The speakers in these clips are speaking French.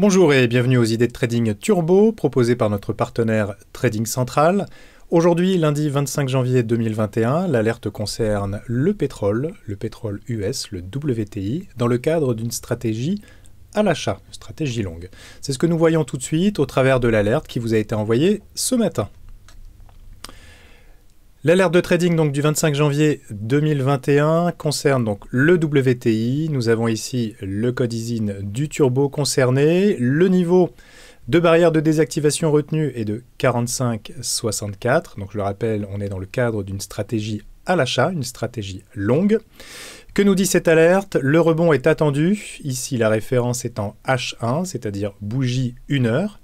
Bonjour et bienvenue aux idées de trading turbo proposées par notre partenaire Trading Central. Aujourd'hui, lundi 25 janvier 2021, l'alerte concerne le pétrole, le pétrole US, le WTI, dans le cadre d'une stratégie à l'achat, stratégie longue. C'est ce que nous voyons tout de suite au travers de l'alerte qui vous a été envoyée ce matin. L'alerte de trading donc du 25 janvier 2021 concerne donc le WTI. Nous avons ici le code ISIN du turbo concerné, le niveau de barrière de désactivation retenue est de 45,64. Donc je le rappelle, on est dans le cadre d'une stratégie à l'achat, une stratégie longue. Que nous dit cette alerte Le rebond est attendu, ici la référence est en H1, c'est-à-dire bougie 1 heure.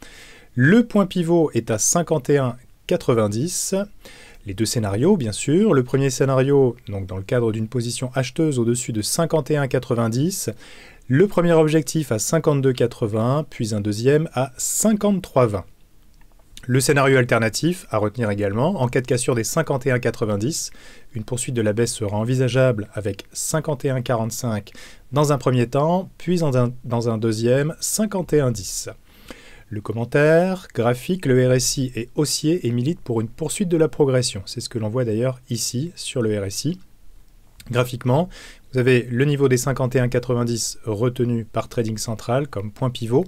Le point pivot est à 51,90 les deux scénarios, bien sûr. Le premier scénario, donc dans le cadre d'une position acheteuse au-dessus de 51,90, le premier objectif à 52,80, puis un deuxième à 53,20. Le scénario alternatif, à retenir également, en cas de cassure des 51,90, une poursuite de la baisse sera envisageable avec 51,45 dans un premier temps, puis dans un, dans un deuxième 51,10. Le commentaire graphique, le RSI est haussier et milite pour une poursuite de la progression. C'est ce que l'on voit d'ailleurs ici sur le RSI. Graphiquement, vous avez le niveau des 51,90 retenu par Trading Central comme point pivot,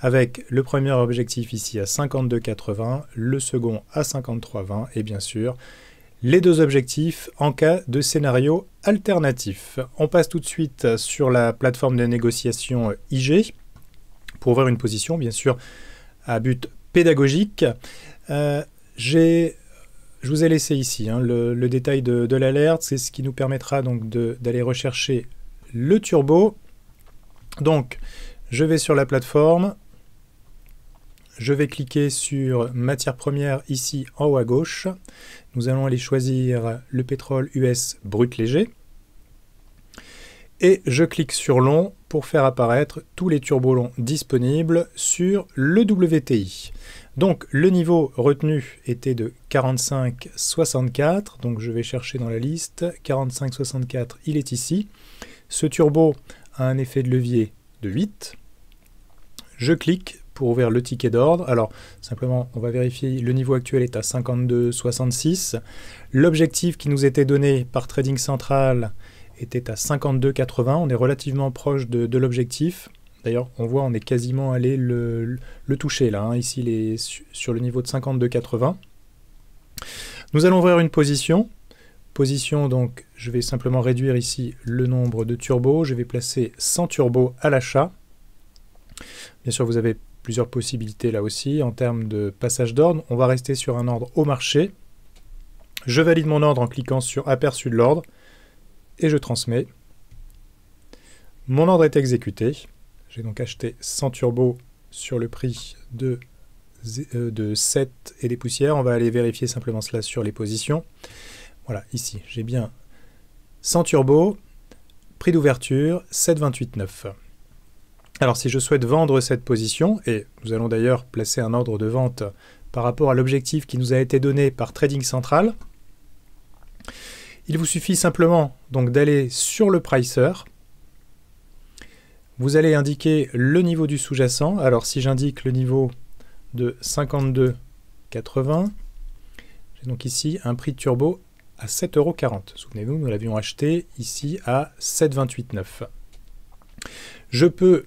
avec le premier objectif ici à 52,80, le second à 53,20 et bien sûr les deux objectifs en cas de scénario alternatif. On passe tout de suite sur la plateforme de négociation IG pour ouvrir une position, bien sûr, à but pédagogique. Euh, je vous ai laissé ici hein, le, détail de, l'alerte, c'est ce qui nous permettra donc d'aller rechercher le turbo. Donc, je vais sur la plateforme, je vais cliquer sur matière première ici en haut à gauche. Nous allons aller choisir le pétrole US brut léger. Et je clique sur long pour faire apparaître tous les turbolons disponibles sur le WTI. Donc le niveau retenu était de 45,64, donc je vais chercher dans la liste, 45,64 il est ici. Ce turbo a un effet de levier de 8. Je clique pour ouvrir le ticket d'ordre. Alors, simplement, on va vérifier, le niveau actuel est à 52,66. L'objectif qui nous était donné par Trading Central était à 52,80. On est relativement proche de, l'objectif. D'ailleurs, on voit, on est quasiment allé le, toucher là. Hein. Ici, il est sur le niveau de 52,80. Nous allons ouvrir une position. Position, donc, je vais simplement réduire ici le nombre de turbos. Je vais placer 100 turbos à l'achat. Bien sûr, vous avez plusieurs possibilités là aussi en termes de passage d'ordre. On va rester sur un ordre au marché. Je valide mon ordre en cliquant sur aperçu de l'ordre et je transmets. Mon ordre est exécuté. J'ai donc acheté 100 turbos sur le prix de, euh, de 7 et des poussières. On va aller vérifier simplement cela sur les positions. Voilà, ici, j'ai bien 100 turbos, prix d'ouverture 7,28,9. Alors si je souhaite vendre cette position, et nous allons d'ailleurs placer un ordre de vente par rapport à l'objectif qui nous a été donné par Trading Central, il vous suffit simplement donc d'aller sur le pricer. Vous allez indiquer le niveau du sous-jacent. Alors si j'indique le niveau de 52,80, j'ai donc ici un prix de turbo à 7,40€. Souvenez-vous, nous l'avions acheté ici à 7,28,9. Je peux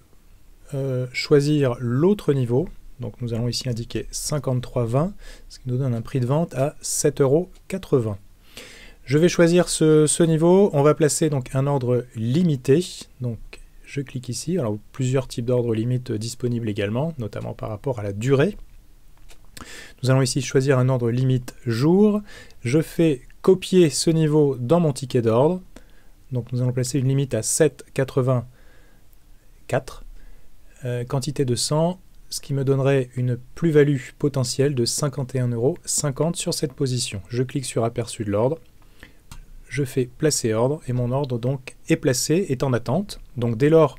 euh, choisir l'autre niveau. Donc nous allons ici indiquer 53,20, ce qui nous donne un prix de vente à 7,80 euros. Je vais choisir ce, niveau. On va placer donc un ordre limité. Donc je clique ici. Alors plusieurs types d'ordres limites disponibles également, notamment par rapport à la durée. Nous allons ici choisir un ordre limite jour. Je fais copier ce niveau dans mon ticket d'ordre. Donc nous allons placer une limite à 7,84, euh, quantité de 100, ce qui me donnerait une plus-value potentielle de euros sur cette position. Je clique sur aperçu de l'ordre je fais placer ordre et mon ordre donc est placé, est en attente. Donc dès lors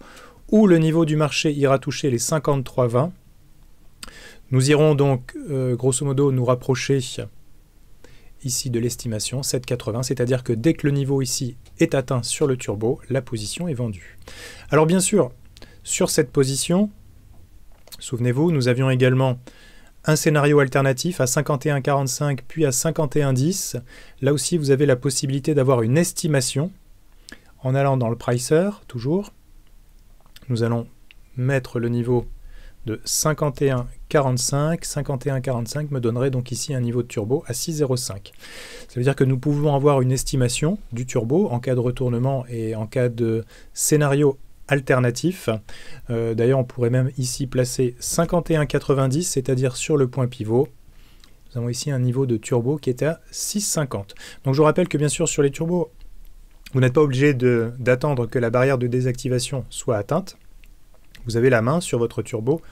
où le niveau du marché ira toucher les 53,20, nous irons donc euh, grosso modo nous rapprocher ici de l'estimation 7,80, c'est-à-dire que dès que le niveau ici est atteint sur le turbo, la position est vendue. Alors bien sûr, sur cette position, souvenez-vous, nous avions également un scénario alternatif à 51,45 puis à 51,10. Là aussi, vous avez la possibilité d'avoir une estimation en allant dans le pricer, toujours. Nous allons mettre le niveau de 51,45. 51,45 me donnerait donc ici un niveau de turbo à 6,05. Ça veut dire que nous pouvons avoir une estimation du turbo en cas de retournement et en cas de scénario alternatif. Euh, d'ailleurs, on pourrait même ici placer 51,90, c'est-à-dire sur le point pivot. Nous avons ici un niveau de turbo qui est à 6,50. Donc je vous rappelle que bien sûr sur les turbos, vous n'êtes pas obligé d'attendre que la barrière de désactivation soit atteinte. Vous avez la main sur votre turbo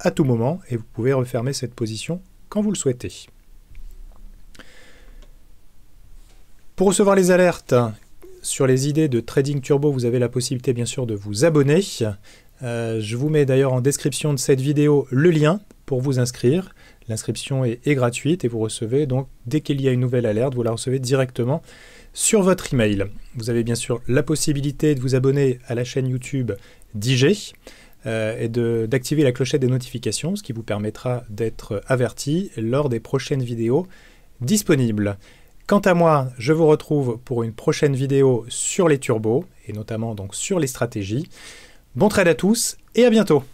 à tout moment et vous pouvez refermer cette position quand vous le souhaitez. Pour recevoir les alertes, sur les idées de Trading Turbo, vous avez la possibilité bien sûr de vous abonner. Euh, je vous mets d'ailleurs en description de cette vidéo le lien pour vous inscrire. L'inscription est, gratuite et vous recevez donc dès qu'il y a une nouvelle alerte, vous la recevez directement sur votre email. Vous avez bien sûr la possibilité de vous abonner à la chaîne YouTube DJ euh, et d'activer la clochette des notifications, ce qui vous permettra d'être averti lors des prochaines vidéos disponibles. Quant à moi, je vous retrouve pour une prochaine vidéo sur les turbos, et notamment donc sur les stratégies. Bon trade à tous, et à bientôt